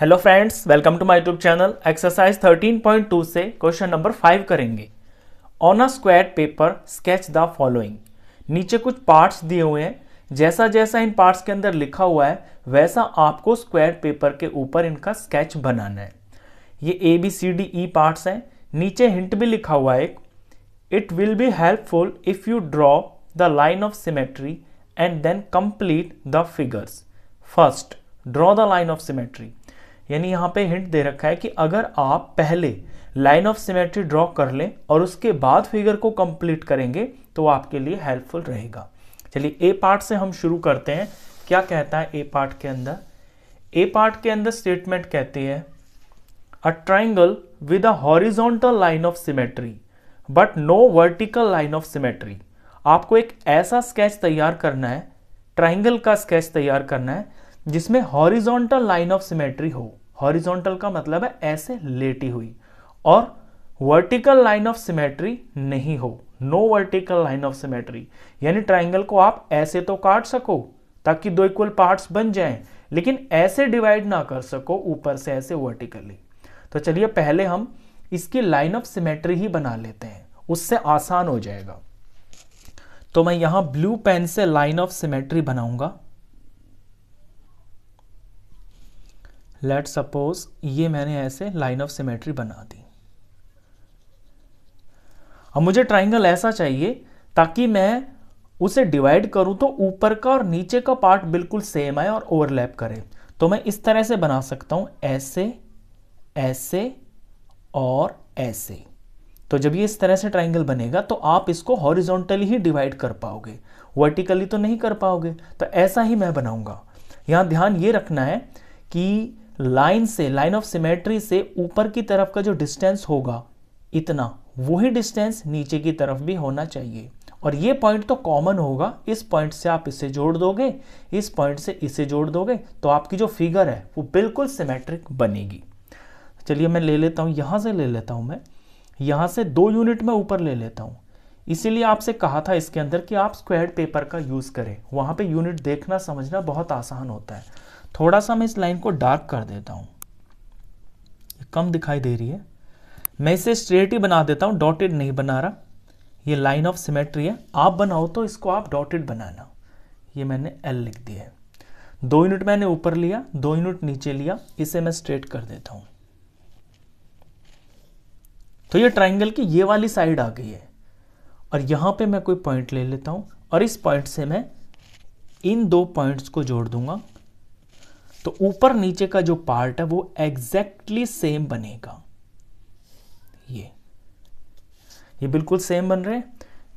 hello friends welcome to my YouTube channel exercise 13.2 से question number five करेंगे on a square paper sketch the following नीचे कुछ parts दिए हुए हैं जैसा जैसा इन पार्ट्स के अंदर लिखा हुआ है वैसा आपको स्क्वायर पेपर के ऊपर इनका स्केच बनाना है ये A B C D E parts हैं नीचे हिंट भी लिखा हुआ है एक it will be helpful if you draw the line of symmetry and then complete the figures first draw the line of symmetry यानी यहाँ पे हिंट दे रखा है कि अगर आप पहले लाइन ऑफ सिमेट्री ड्रॉ कर लें और उसके बाद फिगर को कंप्लीट करेंगे तो आपके लिए हेल्पफुल रहेगा चलिए ए पार्ट से हम शुरू करते हैं क्या कहता है ए पार्ट के अंदर ए पार्ट के अंदर स्टेटमेंट कहती है a triangle with a horizontal line of symmetry but no vertical line of symmetry आपको एक ऐसा स्केच तैयार करना है ट्राइंगल का स्केच तैयार करना है जिसमें हॉरिजॉन्टल लाइन ऑफ सिमेट्री हो हॉरिजॉन्टल का मतलब है ऐसे लेटी हुई और वर्टिकल लाइन ऑफ सिमेट्री नहीं हो no vertical line of symmetry यानी ट्राइंगल को आप ऐसे तो काट सको ताकि दो इक्वल पार्ट्स बन जाएं लेकिन ऐसे डिवाइड ना कर सको ऊपर से ऐसे वर्टिकली तो चलिए पहले हम इसकी लाइन ऑफ सिमेट्री ही बना लेते हैं उससे आसान हो जाएगा तो मैं यहां ब्लू पेन से लाइन ऑफ सिमेट्री बनाऊंगा लेट सपोज ये मैंने ऐसे लाइन ऑफ सिमेट्री बना दी अब मुझे ट्राइंगल ऐसा चाहिए ताकि मैं उसे डिवाइड करूं तो ऊपर का और नीचे का पार्ट बिल्कुल सेम आए और ओवरलैप करे तो मैं इस तरह से बना सकता हूं ऐसे ऐसे और ऐसे तो जब ये इस तरह से ट्राइंगल बनेगा तो आप इसको हॉरिजॉन्टली ही डिवाइड कर पाओगे वर्टिकली तो नहीं कर पाओगे तो ऐसा ही मैं बनाऊंगा यहां ध्यान ये रखना है कि लाइन से लाइन ऑफ सिमेट्री से ऊपर की तरफ का जो डिस्टेंस होगा इतना वही डिस्टेंस नीचे की तरफ भी होना चाहिए और ये पॉइंट तो कॉमन होगा इस पॉइंट से आप इसे जोड़ दोगे इस पॉइंट से इसे जोड़ दोगे तो आपकी जो फिगर है वो बिल्कुल सिमेट्रिक बनेगी चलिए मैं ले लेता हूँ यहाँ से ले लेता हूँ मैं यहाँ से दो यूनिट में ऊपर ले लेता हूँ इसीलिए आपसे कहा था इसके अंदर कि आप स्क्वायर पेपर का यूज़ करें वहाँ पे यूनिट देखना समझना बहुत आसान होता है थोड़ा सा मैं इस लाइन को डार्क कर देता हूँ कम दिखाई दे रही है मैं इसे स्ट्रेट ही बना देता हूँ डॉटेड नहीं बना रहा ये लाइन ऑफ सिमेट्री है आप बनाओ तो इसको आप डॉटेड बनाना ये मैंने एल लिख दिया है दो यूनिट मैंने ऊपर लिया दो यूनिट नीचे लिया इसे मैं स्ट्रेट कर देता हूँ तो ये ट्राइंगल की ये वाली साइड आ गई है और यहाँ पे मैं कोई पॉइंट ले लेता हूँ और इस पॉइंट से मैं इन दो पॉइंट्स को जोड़ दूंगा तो ऊपर नीचे का जो पार्ट है वो एग्जैक्टली exactly सेम बनेगा ये ये बिल्कुल सेम बन रहे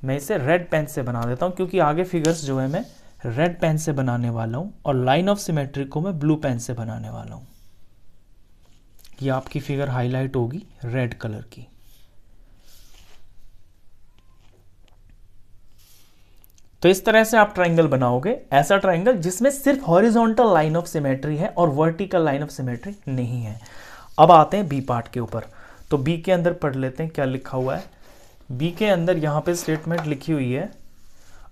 मैं इसे रेड पेन से बना देता हूं क्योंकि आगे फिगर्स जो है मैं रेड पेन से बनाने वाला हूं और लाइन ऑफ सिमेट्री को मैं ब्लू पेन से बनाने वाला हूं ये आपकी फिगर हाईलाइट होगी रेड कलर की तो इस तरह से आप ट्राइंगल बनाओगे ऐसा ट्राइंगल जिसमें सिर्फ हॉरिजोंटल लाइन ऑफ सिमेट्री है और वर्टिकल लाइन ऑफ सिमेट्री नहीं है अब आते हैं बी पार्ट के ऊपर तो बी के अंदर पढ़ लेते हैं क्या लिखा हुआ है बी के अंदर यहाँ पे स्टेटमेंट लिखी हुई है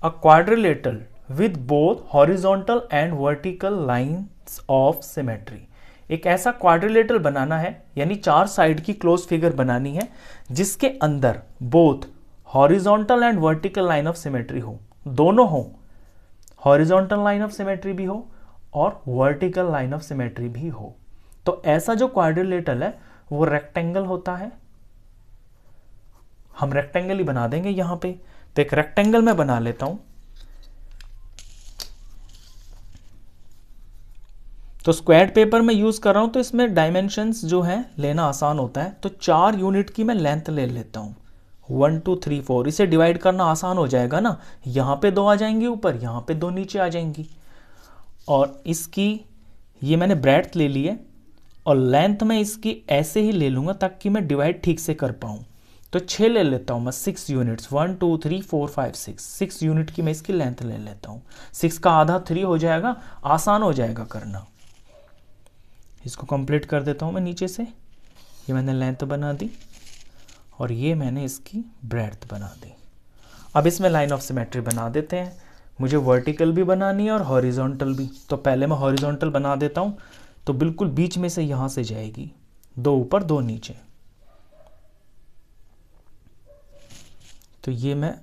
a quadrilateral with both horizontal and vertical lines of symmetry एक ऐसा क्वाड्रिलेटल बनाना है यानी चार साइड की क्लोज फिगर बनानी है जिसके अंदर both horizontal and vertical line of symmetry हो दोनों हो हॉरिजॉन्टल लाइन ऑफ सिमेट्री भी हो और वर्टिकल लाइन ऑफ सिमेट्री भी हो तो ऐसा जो क्वाड्रिलेटरल है वो रेक्टेंगल होता है हम रेक्टेंगल ही बना देंगे यहां पे तो एक रेक्टेंगल में बना लेता हूं तो स्क्वाड पेपर में यूज कर रहा हूं तो इसमें डायमेंशंस जो है लेना आसान होता है तो चार यूनिट की मैं लेंथ ले लेता हूं वन टू थ्री फोर इसे डिवाइड करना आसान हो जाएगा ना यहाँ पे दो आ जाएंगी ऊपर यहाँ पे दो नीचे आ जाएंगी और इसकी ये मैंने ब्रेथ ले ली है और लेंथ मैं इसकी ऐसे ही ले लूँगा ताकि मैं डिवाइड ठीक से कर पाऊँ तो छः ले लेता हूँ मैं six units one two three four five six six unit की मैं इसकी लेंथ ले लेता हूँ सिक्स का आधा थ्री हो जाएगा आसान हो जाएगा करना इसको कंप्लीट कर देता हूँ मैं नीचे से ये मैंने लेंथ बना दी और ये मैंने इसकी ब्रेड बना दी अब इसमें लाइन ऑफ सिमेट्री बना देते हैं मुझे वर्टिकल भी बनानी है और हॉरिजॉन्टल भी तो पहले मैं हॉरिजॉन्टल बना देता हूँ तो बिल्कुल बीच में से यहाँ से जाएगी दो ऊपर दो नीचे तो ये मैं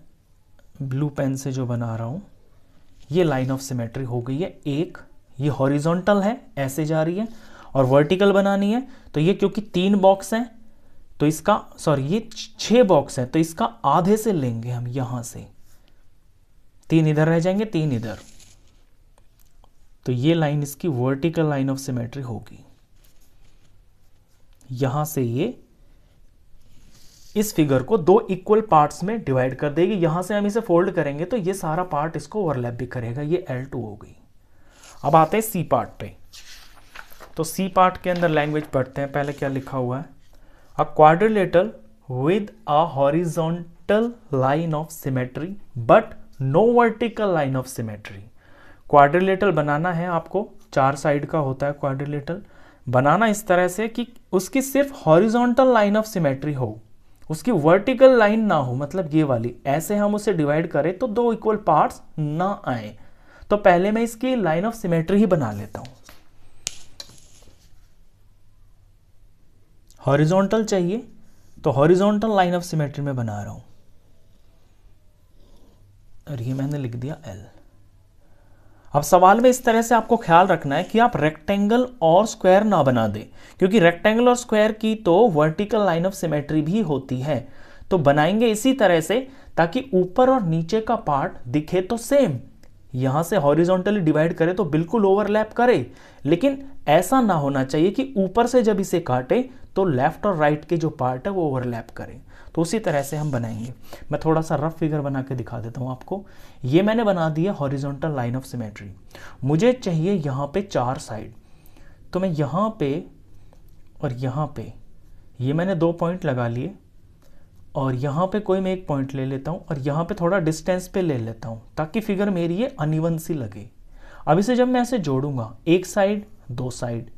ब्लू पेन से जो बना रहा हूँ ये लाइन ऑफ सिमेट्री हो गई है एक ये हॉरिजॉन्टल है ऐसे जा रही है और वर्टिकल बनानी है तो ये क्योंकि तीन बॉक्स हैं तो इसका सॉरी ये छह बॉक्स है तो इसका आधे से लेंगे हम यहां से तीन इधर रह जाएंगे तीन इधर तो ये लाइन इसकी वर्टिकल लाइन ऑफ सिमेट्री होगी यहां से ये इस फिगर को दो इक्वल पार्ट्स में डिवाइड कर देगी यहां से हम इसे फोल्ड करेंगे तो ये सारा पार्ट इसको ओवरलैप भी करेगा ये एल टू हो गई अब आते हैं सी पार्ट पे तो सी पार्ट के अंदर लैंग्वेज पढ़ते हैं पहले क्या लिखा हुआ है a quadrilateral with a horizontal line of symmetry but no vertical line of symmetry क्वाड्रिलेटल बनाना है आपको चार साइड का होता है क्वाड्रिलेटल बनाना इस तरह से कि उसकी सिर्फ हॉरिजॉन्टल लाइन ऑफ सिमेट्री हो उसकी वर्टिकल लाइन ना हो मतलब ये वाली ऐसे हम उसे डिवाइड करें तो दो इक्वल पार्ट्स ना आए तो पहले मैं इसकी लाइन ऑफ सिमेट्री ही बना लेता हूँ हॉरिजॉन्टल चाहिए तो हॉरिजॉन्टल लाइन ऑफ सिमेट्री में बना रहा हूं और ये मैंने लिख दिया एल अब सवाल में इस तरह से आपको ख्याल रखना है कि आप रेक्टेंगल और स्क्वायर ना बना दें क्योंकि रेक्टेंगल और स्क्वायर की तो वर्टिकल लाइन ऑफ सिमेट्री भी होती है तो बनाएंगे इसी तरह से ताकि ऊपर और नीचे का पार्ट दिखे तो सेम यहां से हॉरिजॉन्टली डिवाइड करे तो बिल्कुल ओवरलैप करे लेकिन ऐसा ना होना चाहिए कि ऊपर से जब इसे काटे तो लेफ्ट और राइट के जो पार्ट है वो ओवरलैप करें तो उसी तरह से हम बनाएंगे मैं थोड़ा सा रफ फिगर बना के दिखा देता हूँ आपको ये मैंने बना दिया हॉरिजॉन्टल लाइन ऑफ सिमेट्री मुझे चाहिए यहाँ पे चार साइड तो मैं यहाँ पे और यहाँ पे ये मैंने दो पॉइंट लगा लिए और यहाँ पे कोई मैं एक पॉइंट ले लेता हूँ और यहाँ पे थोड़ा डिस्टेंस पे ले लेता हूँ ताकि फिगर मेरी ये अनिवन सी लगे अब इसे जब मैं ऐसे जोड़ूंगा एक साइड दो साइड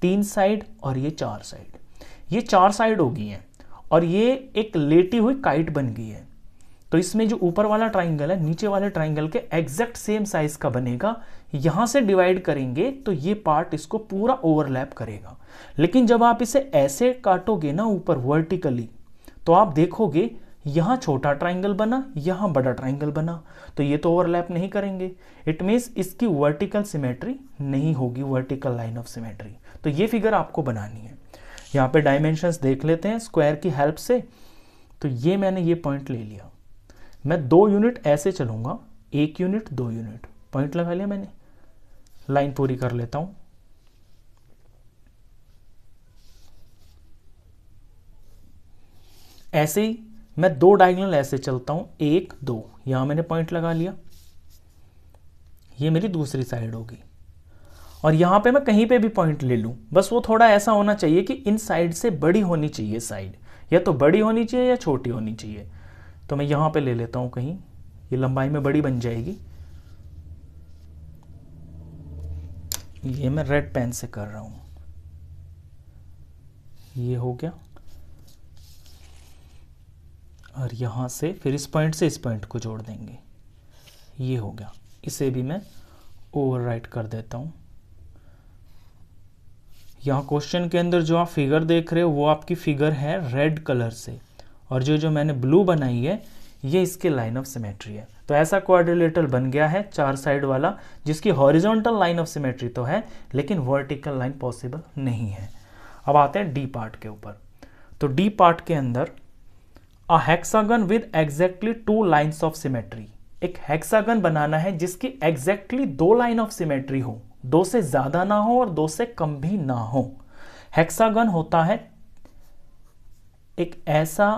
तीन साइड और ये चार साइड ये चार साइड हो गई हैं और ये एक लेटी हुई काइट बन गई है तो इसमें जो ऊपर वाला ट्राइंगल है नीचे वाले ट्राइंगल के एग्जैक्ट सेम साइज का बनेगा यहाँ से डिवाइड करेंगे तो ये पार्ट इसको पूरा ओवरलैप करेगा लेकिन जब आप इसे ऐसे काटोगे ना ऊपर वर्टिकली तो आप देखोगे यहाँ छोटा ट्राइंगल बना यहाँ बड़ा ट्राइंगल बना तो ये तो ओवरलैप नहीं करेंगे इट मीन्स इसकी वर्टिकल सिमेट्री नहीं होगी वर्टिकल लाइन ऑफ सिमेट्री तो ये फिगर आपको बनानी है यहाँ पे डायमेंशंस देख लेते हैं स्क्वायर की हेल्प से तो ये मैंने ये पॉइंट ले लिया मैं दो यूनिट ऐसे चलूँगा एक यूनिट दो यूनिट पॉइंट लगा लिया मैंने लाइन पूरी कर लेता हूँ ऐसे ही मैं दो डायगनल ऐसे चलता हूं एक दो यहां मैंने पॉइंट लगा लिया ये मेरी दूसरी साइड होगी और यहां पे मैं कहीं पे भी पॉइंट ले लूं बस वो थोड़ा ऐसा होना चाहिए कि इन साइड से बड़ी होनी चाहिए साइड या तो बड़ी होनी चाहिए या छोटी होनी चाहिए तो मैं यहां पे ले लेता हूँ कहीं ये लंबाई में बड़ी बन जाएगी ये मैं रेड पेन से कर रहा हूं ये हो गया और यहाँ से फिर इस पॉइंट से इस पॉइंट को जोड़ देंगे ये हो गया इसे भी मैं ओवर कर देता हूँ यहाँ क्वेश्चन के अंदर जो आप फिगर देख रहे हो वो आपकी फिगर है रेड कलर से और जो जो मैंने ब्लू बनाई है ये इसके लाइन ऑफ सिमेट्री है तो ऐसा क्वाड्रिलेटरल बन गया है चार साइड वाला जिसकी हॉरिजॉन्टल लाइन ऑफ सिमेट्री तो है लेकिन वर्टिकल लाइन पॉसिबल नहीं है अब आते हैं डी पार्ट के ऊपर तो डी पार्ट के अंदर a hexagon with exactly two line of symmetry एक हेक्सागन बनाना है जिसकी एग्जैक्टली exactly दो लाइन ऑफ सिमेट्री हो दो से ज्यादा ना हो और दो से कम भी ना हो हेक्सागन होता है एक ऐसा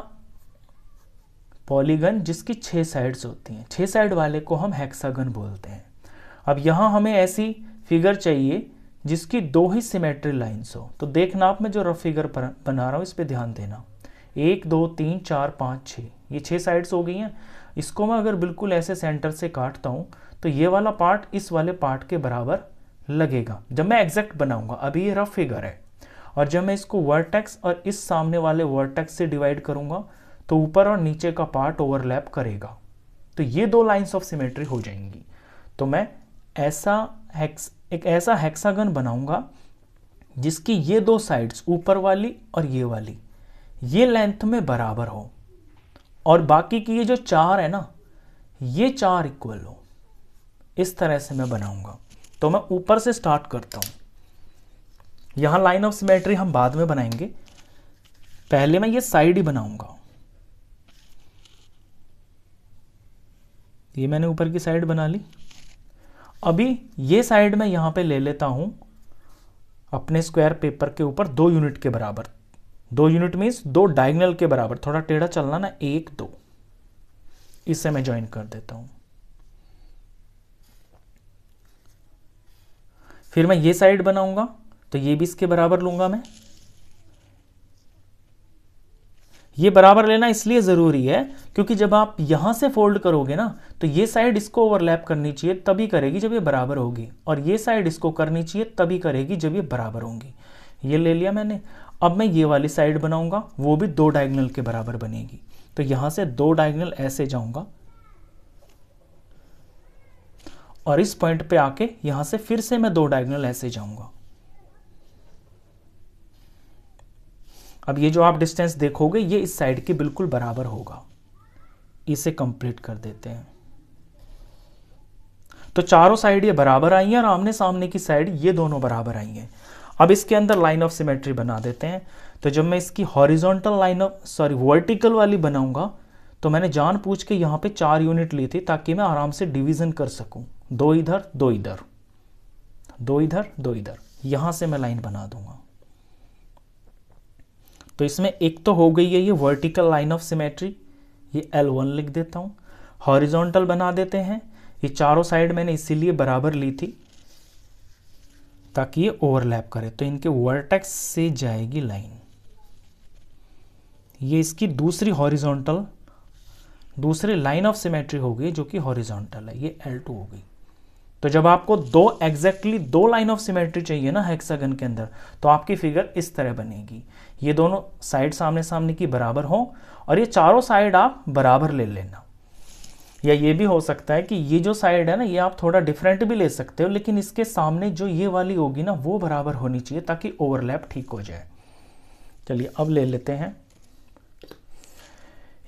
पॉलीगन जिसकी छह साइड्स होती हैं छह साइड वाले को हम हेक्सागन बोलते हैं अब यहां हमें ऐसी फिगर चाहिए जिसकी दो ही सिमेट्री लाइंस हो तो देखना आप मैं जो रफ फिगर बना रहा हूं इस पर ध्यान देना एक दो तीन चार पाँच छः ये छः साइड्स हो गई हैं इसको मैं अगर बिल्कुल ऐसे सेंटर से काटता हूँ तो ये वाला पार्ट इस वाले पार्ट के बराबर लगेगा जब मैं एग्जैक्ट बनाऊंगा अभी ये रफ फिगर है और जब मैं इसको वर्टेक्स और इस सामने वाले वर्टेक्स से डिवाइड करूंगा तो ऊपर और नीचे का पार्ट ओवरलैप करेगा तो ये दो लाइंस ऑफ सिमेट्री हो जाएंगी तो मैं ऐसा हेक्स एक ऐसा हेक्सागन बनाऊंगा जिसकी ये दो साइड्स ऊपर वाली और ये वाली ये लेंथ में बराबर हो और बाकी की ये जो चार है ना ये चार इक्वल हो इस तरह से मैं बनाऊंगा तो मैं ऊपर से स्टार्ट करता हूँ यहाँ लाइन ऑफ सिमेट्री हम बाद में बनाएंगे पहले मैं ये साइड ही बनाऊंगा ये मैंने ऊपर की साइड बना ली अभी ये साइड मैं यहाँ पे ले लेता हूँ अपने स्क्वायर पेपर के ऊपर दो यूनिट के बराबर दो यूनिट मीन्स दो डायगनल के बराबर थोड़ा टेढ़ा चलना ना एक दो इससे मैं ज्वाइन कर देता हूं फिर मैं ये साइड बनाऊंगा तो ये भी इसके बराबर लूंगा मैं ये बराबर लेना इसलिए ज़रूरी है क्योंकि जब आप यहां से फोल्ड करोगे ना तो ये साइड इसको ओवरलैप करनी चाहिए तभी करेगी जब ये बराबर होगी और ये साइड इसको करनी चाहिए तभी करेगी जब ये बराबर होंगी ये ले लिया मैंने अब मैं ये वाली साइड बनाऊंगा वो भी दो डायगनल के बराबर बनेगी तो यहां से दो डायगनल ऐसे जाऊंगा और इस पॉइंट पे आके यहां से फिर से मैं दो डायगनल ऐसे जाऊंगा अब ये जो आप डिस्टेंस देखोगे ये इस साइड के बिल्कुल बराबर होगा इसे कंप्लीट कर देते हैं तो चारों साइड ये बराबर आई हैं और आमने सामने की साइड ये दोनों बराबर आई हैं अब इसके अंदर लाइन ऑफ सिमेट्री बना देते हैं तो जब मैं इसकी horizontal line of sorry vertical वाली बनाऊंगा तो मैंने जान पूछ के यहाँ पे चार यूनिट ली थी ताकि मैं आराम से डिवीजन कर सकूँ दो इधर दो इधर दो इधर दो इधर यहाँ से मैं लाइन बना दूंगा तो इसमें एक तो हो गई है ये वर्टिकल लाइन ऑफ सिमेट्री ये L1 लिख देता हूँ हॉरिजॉन्टल बना देते हैं ये चारों साइड मैंने इसीलिए बराबर ली थी ताकि ये ओवरलैप करे तो इनके वर्टेक्स से जाएगी लाइन ये इसकी दूसरी हॉरिजॉन्टल दूसरी लाइन ऑफ सिमेट्री होगी जो कि हॉरिजॉन्टल है ये L2 हो गई तो जब आपको दो एग्जैक्टली exactly दो लाइन ऑफ सिमेट्री चाहिए ना हेक्सागन के अंदर तो आपकी फिगर इस तरह बनेगी ये दोनों साइड सामने सामने की बराबर हो और ये चारों साइड आप बराबर ले लेना या ये भी हो सकता है कि ये जो साइड है ना ये आप थोड़ा डिफरेंट भी ले सकते हो लेकिन इसके सामने जो ये वाली होगी ना वो बराबर होनी चाहिए ताकि ओवरलैप ठीक हो जाए चलिए अब ले लेते हैं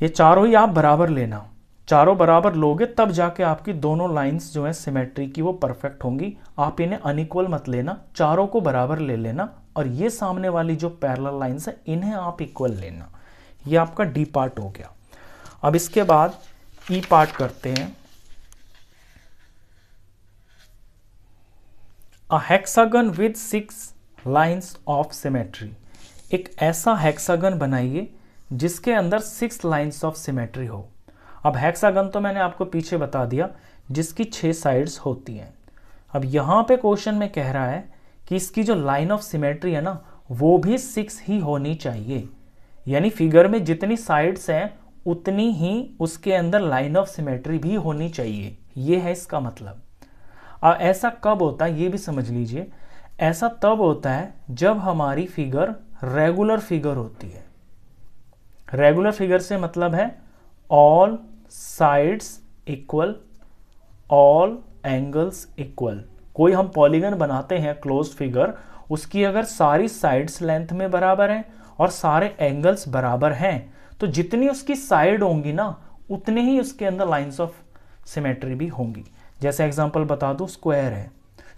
ये चारों ही आप बराबर लेना चारों बराबर लोगे तब जाके आपकी दोनों लाइंस जो है सिमेट्री की वो परफेक्ट होंगी आप इन्हें अनइक्वल मत लेना चारों को बराबर ले लेना और ये सामने वाली जो पैरल लाइंस है इन्हें आप इक्वल लेना ये आपका डी पार्ट हो गया अब इसके बाद ई पार्ट करते हैं a hexagon with six lines of symmetry एक ऐसा हेक्सागन बनाइए जिसके अंदर सिक्स लाइंस ऑफ सिमेट्री हो अब हेक्सागन तो मैंने आपको पीछे बता दिया जिसकी छह साइड्स होती हैं अब यहां पे क्वेश्चन में कह रहा है कि इसकी जो लाइन ऑफ सिमेट्री है ना वो भी सिक्स ही होनी चाहिए यानी फिगर में जितनी साइड्स हैं उतनी ही उसके अंदर लाइन ऑफ सिमेट्री भी होनी चाहिए यह है इसका मतलब और ऐसा कब होता है ये भी समझ लीजिए ऐसा तब होता है जब हमारी फिगर रेगुलर फिगर होती है रेगुलर फिगर से मतलब है all sides equal all angles equal कोई हम पॉलीगन बनाते हैं क्लोज फिगर उसकी अगर सारी साइड्स लेंथ में बराबर हैं और सारे एंगल्स बराबर हैं तो जितनी उसकी साइड होंगी ना उतने ही उसके अंदर लाइंस ऑफ सिमेट्री भी होंगी जैसे एग्जाम्पल बता दो स्क्वायर है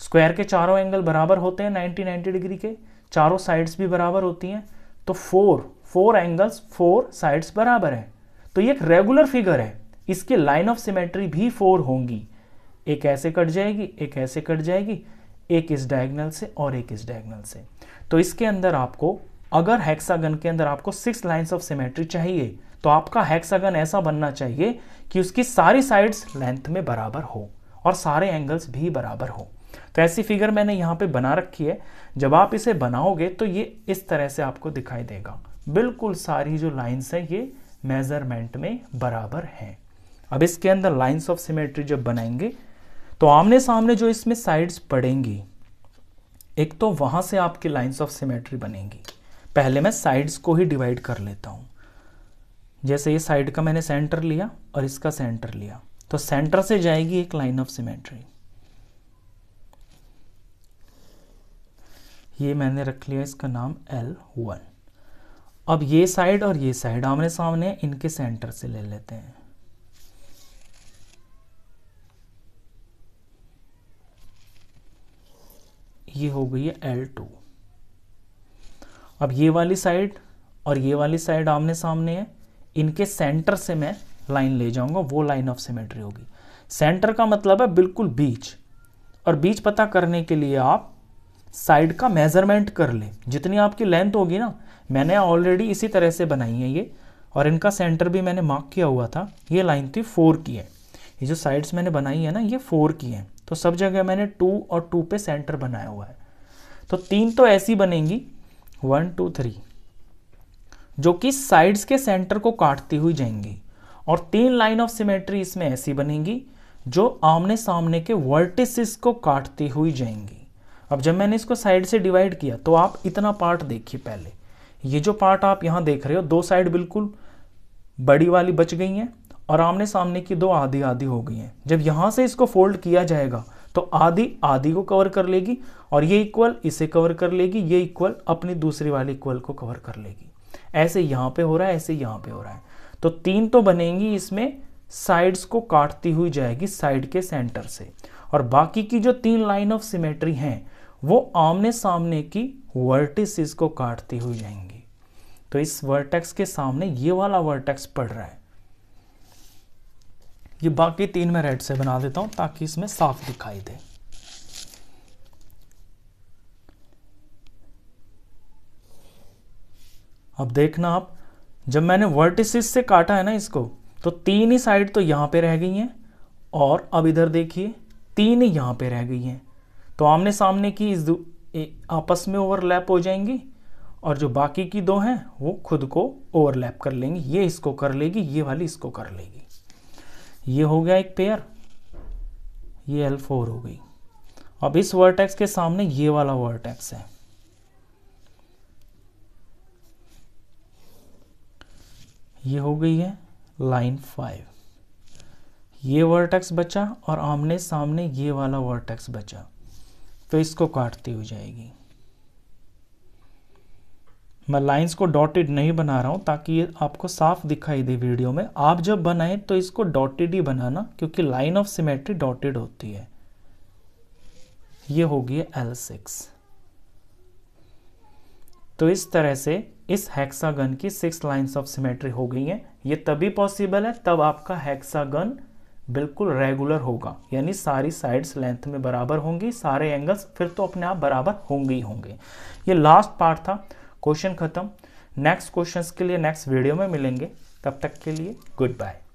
स्क्वायर के चारों एंगल बराबर होते हैं 90 90 डिग्री के चारों साइड्स भी बराबर होती हैं तो four four angles four sides बराबर हैं तो ये एक रेगुलर फिगर है इसकी लाइन ऑफ सिमेट्री भी फोर होंगी एक ऐसे कट जाएगी एक ऐसे कट जाएगी एक इस डायगनल से और एक इस डायगनल से तो इसके अंदर आपको अगर हेक्सागन के अंदर आपको सिक्स लाइंस ऑफ सिमेट्री चाहिए तो आपका हेक्सागन ऐसा बनना चाहिए कि उसकी सारी साइड्स लेंथ में बराबर हो और सारे एंगल्स भी बराबर हो तो ऐसी फिगर मैंने यहाँ पे बना रखी है जब आप इसे बनाओगे तो ये इस तरह से आपको दिखाई देगा बिल्कुल सारी जो लाइन्स हैं ये मेजरमेंट में बराबर हैं अब इसके अंदर लाइन्स ऑफ सिमेट्री जब बनाएंगे तो आमने सामने जो इसमें साइड्स पड़ेंगी एक तो वहां से आपकी लाइंस ऑफ सिमेट्री बनेंगी पहले मैं साइड्स को ही डिवाइड कर लेता हूँ जैसे ये साइड का मैंने सेंटर लिया और इसका सेंटर लिया तो सेंटर से जाएगी एक लाइन ऑफ सिमेट्री ये मैंने रख लिया इसका नाम एल वन अब ये साइड और ये साइड आमने सामने इनके सेंटर से ले लेते हैं ये हो गई है एल टू अब ये वाली साइड और ये वाली साइड आमने सामने है इनके सेंटर से मैं लाइन ले जाऊंगा वो लाइन ऑफ सिमेट्री होगी सेंटर का मतलब है बिल्कुल बीच और बीच पता करने के लिए आप साइड का मेजरमेंट कर लें जितनी आपकी लेंथ होगी ना मैंने ऑलरेडी इसी तरह से बनाई है ये और इनका सेंटर भी मैंने मार्क किया हुआ था ये लाइन थी फोर की है ये जो साइड्स मैंने बनाई है ना ये फोर की हैं तो सब जगह मैंने टू और टू पे सेंटर बनाया हुआ है तो तीन तो ऐसी बनेंगी वन टू थ्री जो कि साइड्स के सेंटर को काटती हुई जाएंगी और तीन लाइन ऑफ सिमेट्री इसमें ऐसी बनेंगी जो आमने सामने के वर्टिसिस को काटती हुई जाएंगी अब जब मैंने इसको साइड से डिवाइड किया तो आप इतना पार्ट देखिए पहले ये जो पार्ट आप यहां देख रहे हो दो साइड बिल्कुल बड़ी वाली बच गई हैं और आमने सामने की दो आधी आधी हो गई हैं जब यहां से इसको फोल्ड किया जाएगा तो आधी आधी को कवर कर लेगी और ये इक्वल इसे कवर कर लेगी ये इक्वल अपनी दूसरी वाली इक्वल को कवर कर लेगी ऐसे यहाँ पे हो रहा है ऐसे यहाँ पे हो रहा है तो तीन तो बनेंगी इसमें साइड्स को काटती हुई जाएगी साइड के सेंटर से और बाकी की जो तीन लाइन ऑफ सिमेट्री हैं वो आमने सामने की वर्टिस को काटती हुई जाएंगी तो इस वर्टेक्स के सामने ये वाला वर्टेक्स पड़ रहा है ये बाकी तीन मैं रेड से बना देता हूं ताकि इसमें साफ दिखाई दे अब देखना आप जब मैंने वर्टिसिस से काटा है ना इसको तो तीन ही साइड तो यहां पे रह गई हैं और अब इधर देखिए तीन ही यहां पे रह गई हैं तो आमने सामने की इस आपस में ओवरलैप हो जाएंगी और जो बाकी की दो हैं वो खुद को ओवरलैप कर लेंगी ये इसको कर लेगी ये वाली इसको कर लेगी ये हो गया एक पेयर ये एल फोर हो गई अब इस वर्टेक्स के सामने ये वाला वर्टेक्स है ये हो गई है लाइन फाइव ये वर्टेक्स बचा और आमने सामने ये वाला वर्टेक्स बचा तो इसको काटती हो जाएगी मैं लाइंस को डॉटेड नहीं बना रहा हूँ ताकि ये आपको साफ दिखाई दे वीडियो में आप जब बनाएं तो इसको डॉटेड ही बनाना क्योंकि लाइन ऑफ सिमेट्री डॉटेड होती है ये होगी एल सिक्स तो इस तरह से इस हेक्सागन की सिक्स लाइंस ऑफ सिमेट्री हो गई हैं ये तभी पॉसिबल है तब आपका हेक्सागन बिल्कुल रेगुलर होगा यानी सारी साइड्स लेंथ में बराबर होंगी सारे एंगल्स फिर तो अपने आप बराबर होंगे ही होंगे ये लास्ट पार्ट था क्वेश्चन खत्म नेक्स्ट क्वेश्चंस के लिए नेक्स्ट वीडियो में मिलेंगे तब तक के लिए गुड बाय